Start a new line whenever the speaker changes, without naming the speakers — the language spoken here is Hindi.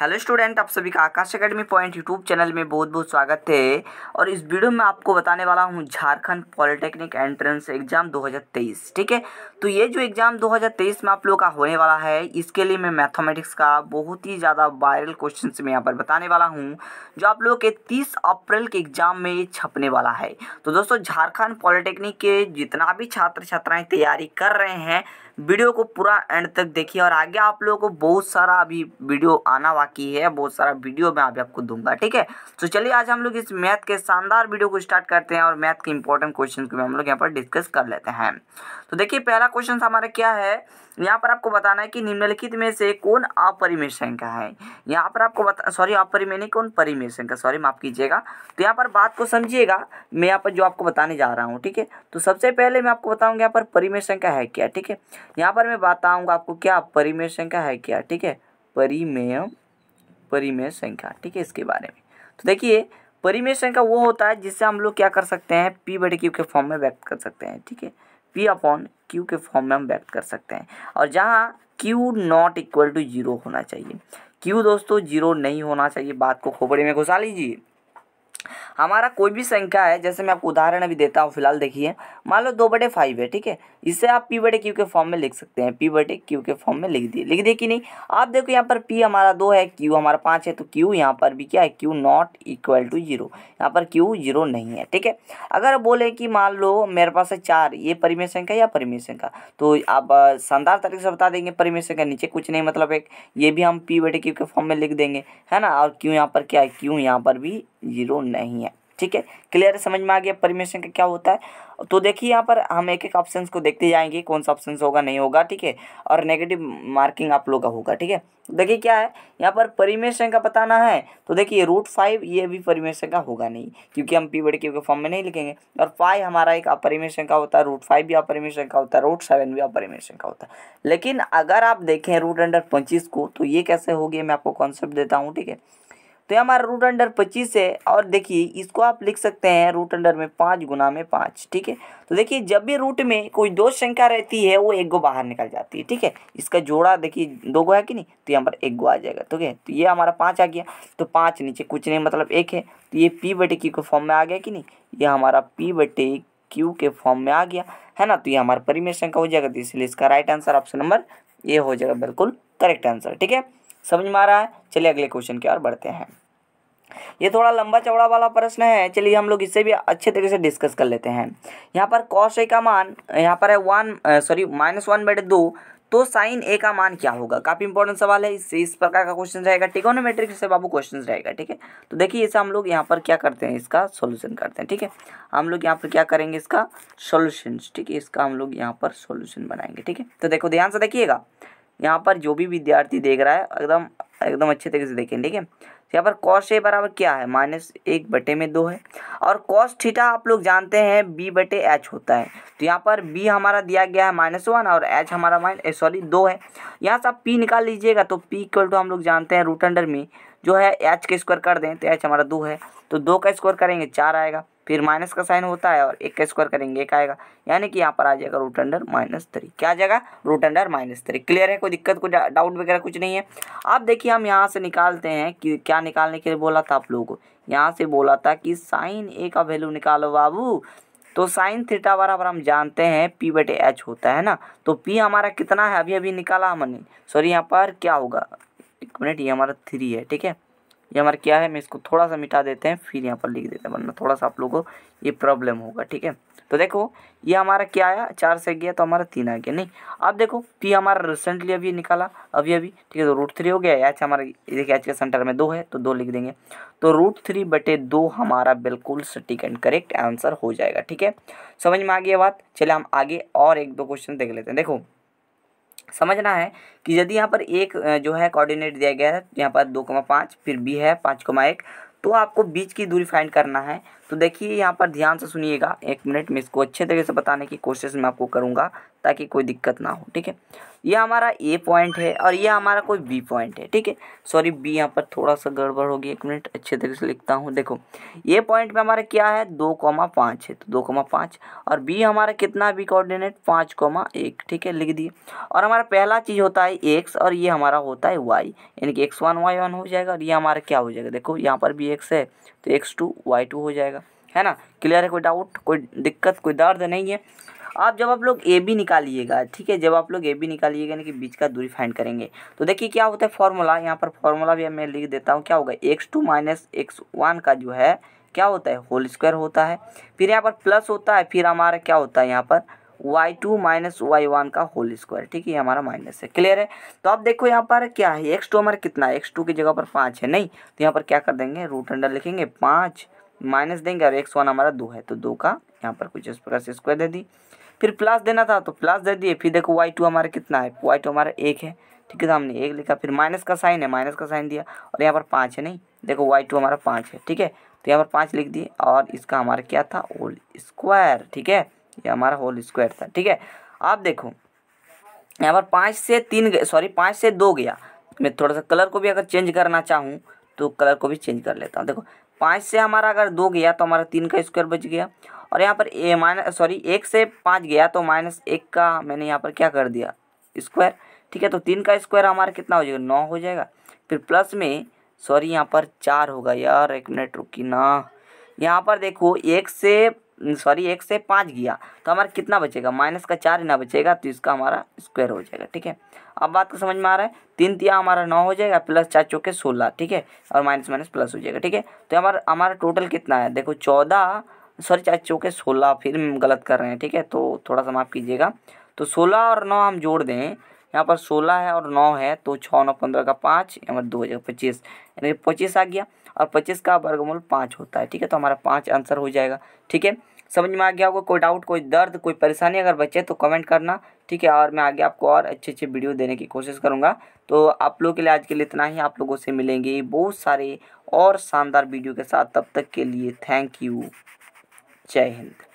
हेलो स्टूडेंट आप सभी का Aakash academy point YouTube channel में बहुत बहुत स्वागत है और इस वीडियो में आपको बताने वाला हूँ झारखंड पॉलिटेक्निक एंट्रेंस एग्जाम 2023 ठीक है तो ये जो एग्ज़ाम 2023 में आप लोगों का होने वाला है इसके लिए मैं मैथमेटिक्स का बहुत ही ज़्यादा वायरल क्वेश्चन मैं यहाँ पर बताने वाला हूँ जो आप लोगों के तीस अप्रैल के एग्ज़ाम में छपने वाला है तो दोस्तों झारखंड पॉलिटेक्निक के जितना भी छात्र छात्राएँ तैयारी कर रहे हैं वीडियो को पूरा एंड तक देखिए और आगे आप लोगों को बहुत सारा अभी वीडियो आना बाकी है बहुत सारा वीडियो मैं अभी आपको दूंगा ठीक है तो चलिए आज हम लोग इस मैथ के शानदार वीडियो को स्टार्ट करते हैं और मैथ के इंपॉर्टेंट क्वेश्चन को हम लोग यहाँ पर डिस्कस कर लेते हैं तो देखिए पहला क्वेश्चन हमारा क्या है यहाँ पर आपको बताना है कि निम्नलिखित में से कौन अपरिमेय संख्या है यहाँ पर आपको बता सॉरी अपरिमेय नहीं कौन परिमेय संख्या सॉरी माफ कीजिएगा तो यहाँ पर बात को समझिएगा मैं यहाँ पर जो आपको बताने जा रहा हूँ ठीक है तो सबसे पहले मैं आपको बताऊँगा यहाँ पर परिमेय संख्या है क्या ठीक है यहाँ पर मैं बताऊँगा आपको क्या परिमेय संख्या है क्या ठीक है परिमेय परिमेय संख्या ठीक है इसके बारे में तो देखिए परिमेय संख्या वो होता है जिससे हम लोग क्या कर सकते हैं पी बटे क्यू के फॉर्म में व्यक्त कर सकते हैं ठीक है पी अपॉन क्यू के फॉर्म में हम व्यक्त कर सकते हैं और जहाँ Q not equal to zero होना चाहिए क्यू दोस्तों जीरो नहीं होना चाहिए बात को खोपड़ी में घुसा लीजिए हमारा कोई भी संख्या है जैसे मैं आपको उदाहरण अभी देता हूँ फिलहाल देखिए मान लो दो बटे फाइव है ठीक है इसे आप पी बटे क्यू के फॉर्म में लिख सकते हैं पी बटे क्यू के फॉर्म में लिख दिए लिख दिए कि नहीं आप देखो यहाँ पर पी हमारा दो है क्यू हमारा पाँच है तो क्यू यहाँ पर भी क्या है Q not equal to zero यहाँ पर क्यू जीरो नहीं है ठीक है अगर बोले कि मान लो मेरे पास है चार ये परिमेय संख्या या परिमेय संख्या तो आप शानदार तरीके से बता देंगे परिमेय संख्या नीचे कुछ नहीं मतलब एक ये भी हम पी बटे क्यू के फॉर्म में लिख देंगे है ना और क्यू यहाँ पर क्या है क्यू यहाँ पर भी जीरो नहीं है ठीक है क्लियर समझ में आ गया परमिशन का क्या होता है तो देखिए यहाँ पर हम एक एक ऑप्शन को देखते जाएंगे कौन सा ऑप्शन होगा नहीं होगा ठीक है और नेगेटिव मार्किंग आप लोग का होगा ठीक है देखिए क्या है यहाँ पर परिमेशन का बताना है तो देखिए रूट फाइव ये भी परिमेशन का होगा नहीं क्योंकि हम पी वर्ड के फॉर्म में नहीं लिखेंगे और फाइव हमारा एक अपरिमेशन का होता है रूट फाइव भी अपरिमेशन का होता है रूट सेवन भी अपरिमेशन का होता है लेकिन अगर आप देखें रूट अंडर पच्चीस को तो ये कैसे हो गया मैं आपको कॉन्सेप्ट देता हूँ ठीक है तो ये हमारा रूट अंडर पच्चीस है और देखिए इसको आप लिख सकते हैं रूट अंडर में पाँच गुना में पाँच ठीक है तो देखिए जब भी रूट में कोई दो संख्या रहती है वो एक गो बाहर निकल जाती है ठीक है इसका जोड़ा देखिए दो गो है कि नहीं तो ये हमारा एक गो आ जाएगा ठीक है तो ये हमारा पाँच आ गया तो पाँच नीचे कुछ नहीं मतलब एक है तो ये पी बटे क्यू के फॉर्म में आ गया कि नहीं ये हमारा पी बटे क्यू के फॉर्म में आ गया है ना तो ये हमारा परिमेय संख्या हो जाएगा तो इसलिए इसका राइट आंसर ऑप्शन नंबर ये हो जाएगा बिल्कुल करेक्ट आंसर ठीक है समझ में आ रहा है चलिए अगले क्वेश्चन की ओर बढ़ते हैं ये थोड़ा लंबा चौड़ा वाला प्रश्न है चलिए हम लोग इससे भी अच्छे तरीके से डिस्कस कर लेते हैं यहाँ पर कॉस ए का मान यहाँ पर है वन सॉरी माइनस वन बटे दो तो साइन ए का मान क्या होगा काफ़ी इंपॉर्टेंट सवाल है इससे इस प्रकार का क्वेश्चन रहेगा टिकोनोमेट्रिक से बाबू क्वेश्चन रहेगा ठीक है तो देखिए इसे हम लोग यहाँ पर क्या करते हैं इसका सोल्यूशन करते हैं ठीक है हम लोग यहाँ पर क्या करेंगे इसका सोल्यूशन ठीक है इसका हम लोग यहाँ पर सोल्यूशन बनाएंगे ठीक है तो देखो ध्यान से देखिएगा यहाँ पर जो भी विद्यार्थी देख रहा है एकदम एकदम अच्छे तरीके से देखें ठीक है तो यहाँ पर कॉस ए बराबर क्या है माइनस एक बटे में दो है और कॉस थीटा आप लोग जानते हैं बी बटे एच होता है तो यहाँ पर बी हमारा दिया गया है माइनस वन और एच हमारा माइन सॉरी दो है यहाँ से आप पी निकाल लीजिएगा तो पी इक्वल टू हम लोग जानते हैं रूट अंडर में जो है एच के स्क्वायर कर दें तो एच हमारा दो है तो दो का स्क्वायर करेंगे चार आएगा फिर माइनस का साइन होता है और एक का स्क्वायर करेंगे एक आएगा यानी कि यहाँ पर आ जाएगा रूट अंडर माइनस थ्री क्या आ जाएगा root under minus three clear है कोई दिक्कत कोई डाउट वगैरह कुछ नहीं है आप देखिए हम यहाँ से निकालते हैं कि क्या निकालने के लिए बोला था आप लोगों को यहाँ से बोला था कि साइन ए का वैल्यू निकालो बाबू तो साइन थीटा बराबर हम जानते हैं पी बटे एच होता है ना तो पी हमारा कितना है अभी अभी निकाला हमने सॉरी यहाँ पर क्या होगा एक मिनट ये हमारा थ्री है ठीक है ये हमारा क्या है मैं इसको थोड़ा सा मिटा देते हैं फिर यहाँ पर लिख देते हैं वरना थोड़ा सा आप लोगों को ये प्रॉब्लम होगा ठीक है तो देखो ये हमारा क्या आया चार से गया तो हमारा तीन आ गया नहीं अब देखो पी हमारा रिसेंटली अभी निकाला अभी अभी ठीक है तो रूट थ्री हो गया एच हमारा देखिए एच के सेंटर में दो है तो दो लिख देंगे तो रूट थ्री बटे दो हमारा बिल्कुल सटीक एंड करेक्ट आंसर हो जाएगा ठीक है समझ में आ गई बात चले हम आगे और एक दो क्वेश्चन देख लेते हैं देखो समझना है कि यदि यहाँ पर एक जो है कोऑर्डिनेट दिया गया है यहाँ पर दो कमा पाँच फिर बी है पाँच कमा एक तो आपको बीच की दूरी फाइंड करना है तो देखिए यहाँ पर ध्यान से सुनिएगा एक मिनट में इसको अच्छे तरीके से बताने की कोशिश मैं आपको करूँगा ताकि कोई दिक्कत ना हो ठीक है ये हमारा ए पॉइंट है और ये हमारा कोई बी पॉइंट है ठीक है सॉरी बी यहाँ पर थोड़ा सा गड़बड़ होगी एक मिनट अच्छे तरीके से लिखता हूँ देखो ए पॉइंट में हमारा क्या है दो कॉमा पाँच है तो दो कॉमा पाँच और बी हमारा कितना बी कोऑर्डिनेट पाँच कॉमा एक ठीक है लिख दिए और हमारा पहला चीज़ होता है एक्स और ये हमारा होता है वाई यानी कि एक्स वन वाई वन हो जाएगा और ये हमारा क्या हो जाएगा देखो यहाँ पर भी एक्स है तो एक्स टू वाई टू हो जाएगा है ना क्लियर है कोई डाउट कोई दिक्कत कोई दर्द नहीं है अब जब आप लोग ए बी निकालिएगा ठीक है जब आप लोग ए बी निकालिएगा यानी कि बीच का दूरी फाइंड करेंगे तो देखिए क्या होता है फॉर्मूला यहाँ पर फॉर्मूला भी मैं लिख देता हूँ क्या होगा X two minus X one का जो है क्या होता है होल स्क्वायर होता है फिर यहाँ पर प्लस होता है फिर हमारा क्या होता है यहाँ पर Y two minus Y one का होल स्क्वायर ठीक है ये हमारा माइनस है क्लियर है तो आप देखो यहाँ पर क्या है एक्स टू हमारा कितना है एक्स टू की जगह पर पाँच है नहीं तो यहाँ पर क्या कर देंगे रूट अंडर लिखेंगे पाँच माइनस देंगे और एक्स वन हमारा दो है तो दो का यहाँ पर कुछ इस प्रकार से स्क्वायर दे दी फिर प्लस देना था तो प्लस दे दिए फिर देखो वाई टू हमारा कितना है वाई टू हमारा एक है ठीक है तो हमने एक लिखा फिर माइनस का साइन है माइनस का साइन दिया और यहाँ पर पाँच है नहीं देखो वाई टू हमारा पाँच है ठीक है तो यहाँ पर पाँच लिख दिए और इसका हमारा क्या था होल स्क्वायर ठीक है ये हमारा होल स्क्वायर था ठीक है आप देखो यहाँ पर पाँच से तीन सॉरी पाँच से दो गया मैं थोड़ा सा कलर को भी अगर चेंज करना चाहूँ तो कलर को भी चेंज कर लेता हूँ देखो पाँच से हमारा अगर दो गया तो हमारा तीन का स्क्वायर बच गया और यहाँ पर ए माइनस सॉरी एक से पाँच गया तो माइनस एक का मैंने यहाँ पर क्या कर दिया स्क्वायर ठीक है तो तीन का स्क्वायर हमारा कितना हो जाएगा नौ हो जाएगा फिर प्लस में सॉरी यहाँ पर चार होगा यार एक मिनट रुकी ना यहाँ पर देखो एक से सॉरी एक से पाँच गया तो हमारा कितना बचेगा माइनस का चार ना बचेगा तो इसका हमारा स्क्वायर हो जाएगा ठीक है अब बात को समझ में आ रहा है तीन तिया हमारा नौ हो जाएगा प्लस चार चौके सोलह ठीक है और माइनस माइनस प्लस हो जाएगा ठीक है तो हमारा हमारा टोटल कितना है देखो चौदह सॉरी चार चौके सोलह फिर गलत कर रहे हैं ठीक है तो थोड़ा सा माफ़ कीजिएगा तो सोलह और नौ हम जोड़ दें यहाँ पर सोलह है और नौ है तो छः नौ पंद्रह का पाँच यहाँ पर दो हो जाएगा पच्चीस यानी पच्चीस आ गया और पच्चीस का वर्गमूल पाँच होता है ठीक है तो हमारा पाँच आंसर हो जाएगा ठीक है समझ में आ गया होगा कोई डाउट कोई दर्द कोई परेशानी अगर बचे तो कमेंट करना ठीक है और मैं आगे आपको और अच्छे अच्छे वीडियो देने की कोशिश करूँगा तो आप लोगों के लिए आज के लिए इतना ही आप लोगों से मिलेंगे बहुत सारे और शानदार वीडियो के साथ तब तक के लिए थैंक यू जय हिंद